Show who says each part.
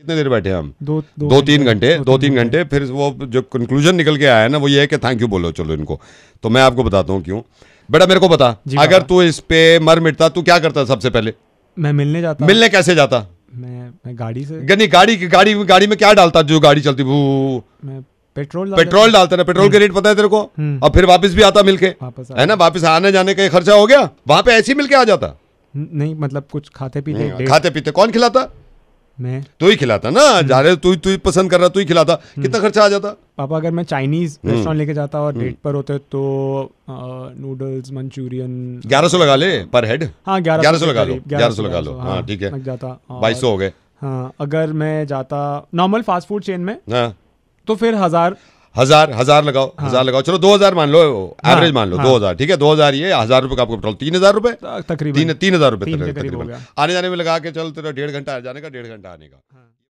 Speaker 1: कितने देर बैठे हम दो दो, दो तीन घंटे दो, दो तीन घंटे फिर वो जो कंक्लूजन निकल के आया ना वो ये है कि थैंक यू बोलो चलो इनको तो मैं आपको बताता हूँ क्यों बेटा मेरे को बता हाँ। अगर तू इस पे मर मिटता तू क्या करता सबसे पहले
Speaker 2: मैं मिलने जाता मिलने कैसे जाता मैं मैं गाड़ी से
Speaker 1: नहीं गाड़ी गाड़ी गाड़ी में क्या डालता जो गाड़ी चलती वो
Speaker 2: मैं पेट्रोल पेट्रोल डालता ना पेट्रोल के
Speaker 1: रेट पता है तेरे को और हम्म। फिर वापस भी आता मिलके है ना वापस आने जाने का खर्चा हो गया वहाँ पे ऐसे ही मिलके आ जाता
Speaker 2: नहीं मतलब कुछ खाते पीते
Speaker 1: खाते पीते कौन खिलाता मैं तो ही खिलाता ना हम्म। जा रहे तू तू पसंद कर रहा तू ही खिलाता हम्म। कितना
Speaker 2: खर्चा आ जाता पापा अगर मैं चाइनीज रेस्टोरेंट हम्म। लेके जाता और डेट पर होते तो नूडल्स मंचूरियन ग्यारह सौ लगा ले पर हेड हाँ ग्यारह सौ लगा लो ग्यारह सौ लगा लो हाँ, हाँ ठीक है जाता बाईस सौ हो गए हाँ अगर मैं जाता नॉर्मल फास्ट फूड चेन में हाँ। तो फिर हजार हजार हजार लगाओ
Speaker 1: हाँ। हजार लगाओ चलो दो हजार मान लो एवरेज हाँ, मान लो हाँ। दो हजार ठीक है दो हजार ये हजार रुपए का आपको पेट्रोल तीन हजार रुपए
Speaker 2: तीन तीन हजार रुपए आने
Speaker 1: जाने में लगा के चलो तेरा डेढ़ घंटा आ जाने का डेढ़ घंटा आने का हाँ।